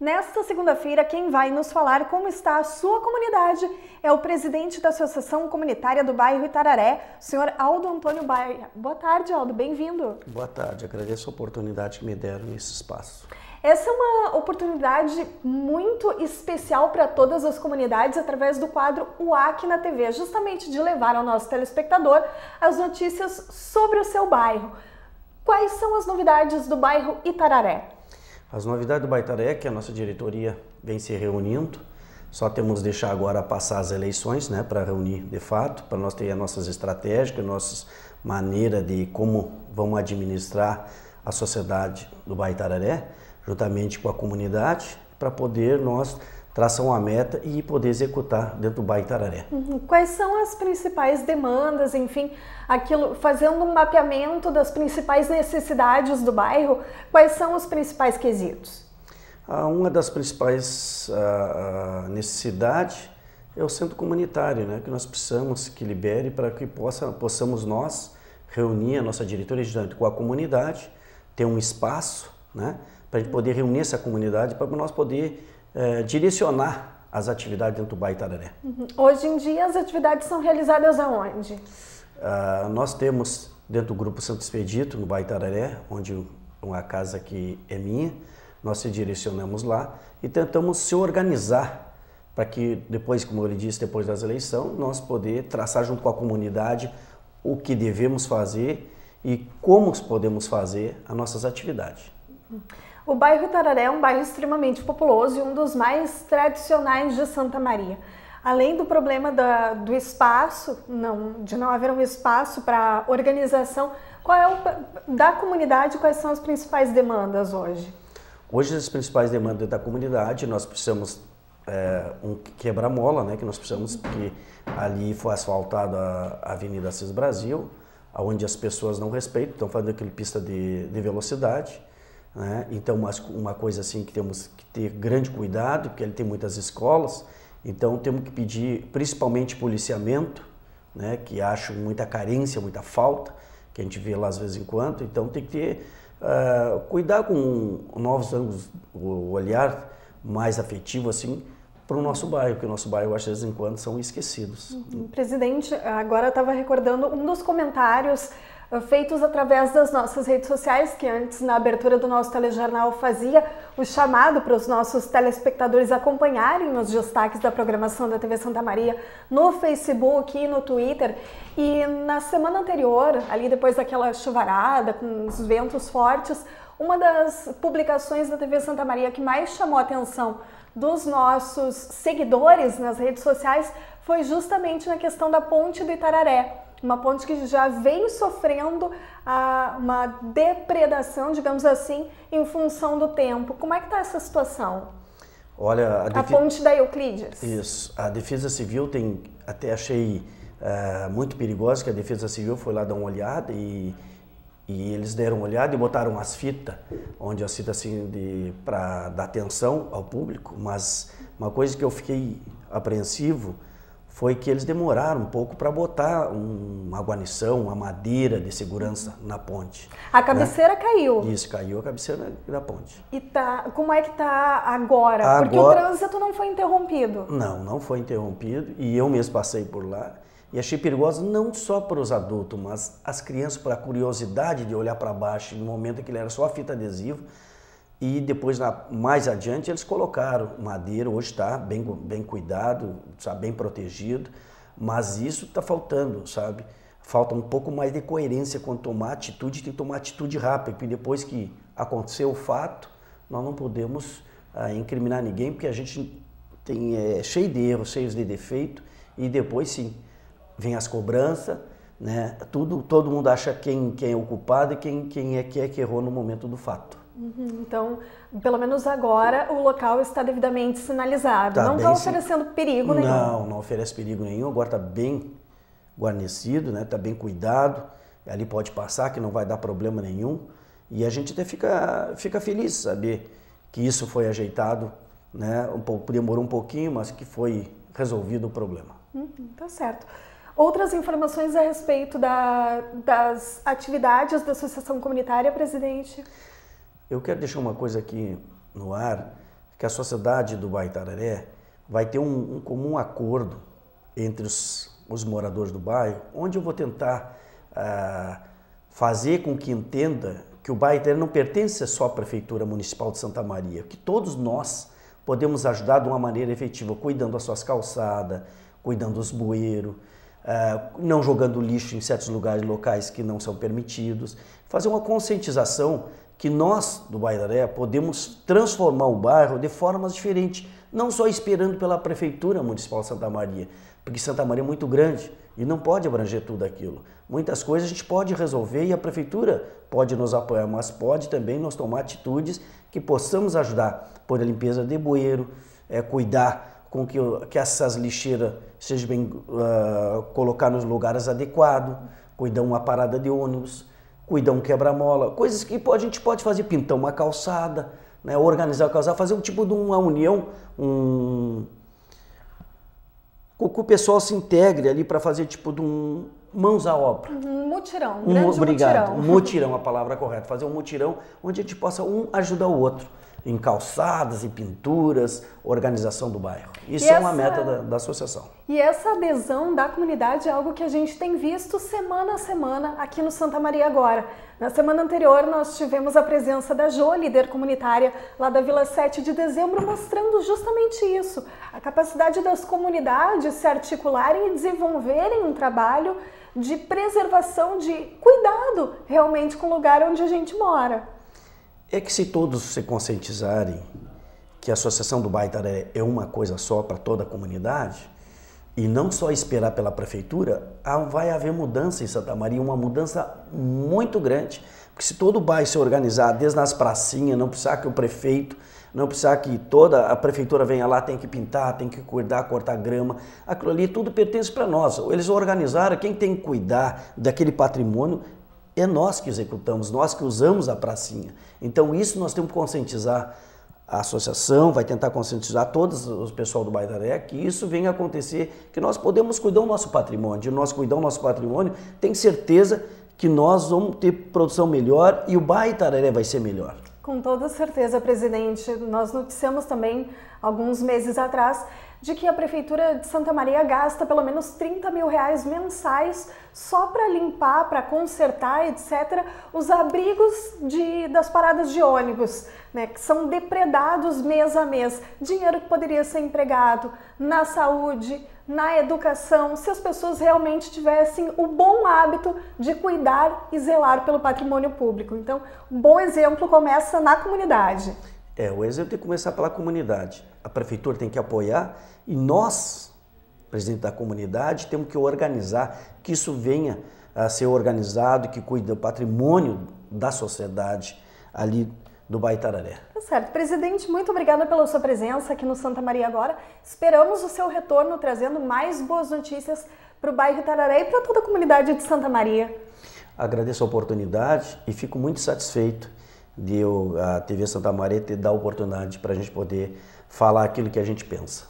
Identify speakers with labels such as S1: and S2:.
S1: Nesta segunda-feira, quem vai nos falar como está a sua comunidade é o presidente da Associação Comunitária do Bairro Itararé, o senhor Aldo Antônio Baia. Boa tarde, Aldo, bem-vindo.
S2: Boa tarde, agradeço a oportunidade que me deram nesse espaço.
S1: Essa é uma oportunidade muito especial para todas as comunidades através do quadro UAC na TV, justamente de levar ao nosso telespectador as notícias sobre o seu bairro. Quais são as novidades do bairro Itararé?
S2: As novidades do Baitaré que a nossa diretoria vem se reunindo. Só temos deixar agora passar as eleições, né, para reunir de fato, para nós ter as nossas estratégias, nossas maneira de como vamos administrar a sociedade do Baitararé, juntamente com a comunidade, para poder nós traçar uma meta e poder executar dentro do Bairro Itararé.
S1: Uhum. Quais são as principais demandas, enfim, aquilo, fazendo um mapeamento das principais necessidades do bairro, quais são os principais quesitos?
S2: Ah, uma das principais ah, ah, necessidades é o centro comunitário, né, que nós precisamos que libere para que possa, possamos nós reunir a nossa diretoria junto com a comunidade, ter um espaço né, para poder reunir essa comunidade, para nós poder é, direcionar as atividades dentro do Baitararé.
S1: Uhum. Hoje em dia, as atividades são realizadas aonde?
S2: Uh, nós temos dentro do Grupo Santo Expedito, no Baitararé, onde uma casa que é minha, nós se direcionamos lá e tentamos se organizar para que depois, como ele disse, depois das eleições, nós poder traçar junto com a comunidade o que devemos fazer e como podemos fazer as nossas atividades. Uhum.
S1: O bairro Itararé é um bairro extremamente populoso e um dos mais tradicionais de Santa Maria. Além do problema da, do espaço, não, de não haver um espaço para organização, qual é o, da comunidade, quais são as principais demandas hoje?
S2: Hoje as principais demandas da comunidade, nós precisamos é, um quebra-mola, né, que nós precisamos que ali foi asfaltada a Avenida Assis Brasil, onde as pessoas não respeitam, estão fazendo aquele pista de, de velocidade. Né? Então, uma coisa assim que temos que ter grande cuidado, porque ele tem muitas escolas, então temos que pedir principalmente policiamento, né? que acho muita carência, muita falta, que a gente vê lá às vezes em quando, então tem que ter, uh, cuidar com novos ângulos, o olhar mais afetivo assim, para o nosso bairro, que o nosso bairro, às vezes, em quando, são esquecidos.
S1: Uhum. Presidente, agora eu estava recordando um dos comentários eh, feitos através das nossas redes sociais, que antes, na abertura do nosso telejornal, fazia o chamado para os nossos telespectadores acompanharem os destaques da programação da TV Santa Maria no Facebook e no Twitter. E na semana anterior, ali depois daquela chuvarada, com os ventos fortes, uma das publicações da TV Santa Maria que mais chamou a atenção dos nossos seguidores nas redes sociais foi justamente na questão da ponte do Itararé uma ponte que já vem sofrendo ah, uma depredação, digamos assim, em função do tempo. Como é que está essa situação?
S2: Olha, a, defi... a, ponte
S1: da Euclides.
S2: Isso. A Defesa Civil tem, até achei uh, muito perigosa, que a Defesa Civil foi lá dar uma olhada e, e eles deram uma olhada e botaram as fitas, onde as fitas assim, para dar atenção ao público. Mas uma coisa que eu fiquei apreensivo foi que eles demoraram um pouco para botar uma guarnição, uma madeira de segurança na ponte.
S1: A né? cabeceira né? caiu.
S2: Isso, caiu a cabeceira da ponte.
S1: E tá, como é que tá agora? agora? Porque o trânsito não foi interrompido. Não,
S2: não foi interrompido e eu mesmo passei por lá e achei perigoso não só para os adultos, mas as crianças para a curiosidade de olhar para baixo no momento que ele era só a fita adesiva e depois, na, mais adiante, eles colocaram madeira, hoje está bem, bem cuidado, está bem protegido, mas isso está faltando, sabe? Falta um pouco mais de coerência quando tomar atitude, tem que tomar atitude rápida, porque depois que aconteceu o fato, nós não podemos ah, incriminar ninguém, porque a gente tem é, cheio de erros, cheios de defeito, e depois sim, vem as cobranças, né? Tudo, todo mundo acha quem, quem é o culpado e quem, quem é que é que errou no momento do fato.
S1: Uhum, então, pelo menos agora, o local está devidamente sinalizado. Tá não está oferecendo perigo nenhum. Não,
S2: não oferece perigo nenhum. Agora está bem guarnecido, está né? Tá bem cuidado. Ali pode passar, que não vai dar problema nenhum. E a gente até fica, fica feliz saber que isso foi ajeitado. Né? Um pouco, demorou um pouquinho, mas que foi resolvido o problema.
S1: Uhum, tá certo. Outras informações a respeito da, das atividades da Associação Comunitária, presidente?
S2: Eu quero deixar uma coisa aqui no ar, que a sociedade do Baitararé vai ter um, um comum acordo entre os, os, moradores do bairro, onde eu vou tentar ah, fazer com que entenda que o Baitararé não pertence só à Prefeitura Municipal de Santa Maria, que todos nós podemos ajudar de uma maneira efetiva, cuidando das suas calçadas, cuidando dos bueiros, Uh, não jogando lixo em certos lugares locais que não são permitidos, fazer uma conscientização que nós do Bairaré podemos transformar o bairro de formas diferentes, não só esperando pela Prefeitura Municipal de Santa Maria, porque Santa Maria é muito grande e não pode abranger tudo aquilo. Muitas coisas a gente pode resolver e a Prefeitura pode nos apoiar, mas pode também nos tomar atitudes que possamos ajudar, por a limpeza de bueiro, é, cuidar com que, que essas lixeiras sejam bem uh, ah, colocadas nos lugares adequados, cuidar uma parada de ônibus, cuidar um quebra-mola, coisas que a gente pode fazer, pintar uma calçada, né, organizar o casal, fazer um tipo de uma união, um que o pessoal se integre ali para fazer tipo de um mãos à obra.
S1: Uhum, um mutirão, um, um grande obrigado, mutirão. Um mutirão,
S2: é a palavra correta, fazer um mutirão onde a gente possa um ajudar o outro em calçadas e pinturas, organização do bairro. Isso essa, é uma meta da, da, associação.
S1: E essa adesão da comunidade é algo que a gente tem visto semana a semana aqui no Santa Maria agora. Na semana anterior, nós tivemos a presença da Jo, líder comunitária lá da Vila 7 de dezembro, mostrando justamente isso: a capacidade das comunidades se articularem e desenvolverem um trabalho de preservação, de cuidado realmente com o lugar onde a gente mora
S2: é que se todos se conscientizarem que a Associação do Baitaré é uma coisa só para toda a comunidade, e não só esperar pela prefeitura, ah, vai haver mudança em Santa Maria, uma mudança muito grande. Porque se todo o bairro se organizar, desde nas pracinhas, não precisar que o prefeito, não precisar que toda a prefeitura venha lá, tem que pintar, tem que cuidar, cortar grama, aquilo ali tudo pertence para nós. Eles organizaram, quem tem que cuidar daquele patrimônio é nós que executamos, nós que usamos a pracinha. Então isso nós temos que conscientizar a associação, vai tentar conscientizar todos o pessoal do Baitaré que isso venha acontecer, que nós podemos cuidar do nosso patrimônio. De nós cuidar do nosso patrimônio, tem certeza que nós vamos ter produção melhor e o Baitaré vai ser melhor.
S1: Com toda certeza, presidente. Nós noticiamos também alguns meses atrás de que a Prefeitura de Santa Maria gasta pelo menos 30 mil reais mensais só para limpar, para consertar, etc., os abrigos de, das paradas de ônibus, né, que são depredados mês a mês. Dinheiro que poderia ser empregado na saúde, na educação, se as pessoas realmente tivessem o bom hábito de cuidar e zelar pelo patrimônio público. Então, um bom exemplo começa na comunidade.
S2: É, o exemplo tem que começar pela comunidade. A prefeitura tem que apoiar e nós, presidente da comunidade, temos que organizar que isso venha a ser organizado, que cuide do patrimônio da sociedade ali do Baitararé.
S1: Tá certo. Presidente, muito obrigada pela sua presença aqui no Santa Maria Agora. Esperamos o seu retorno trazendo mais boas notícias para o bairro Itararé e para toda a comunidade de Santa Maria.
S2: Agradeço a oportunidade e fico muito satisfeito de eu, a TV Santa Maria ter dar oportunidade para a gente poder falar aquilo que a gente pensa.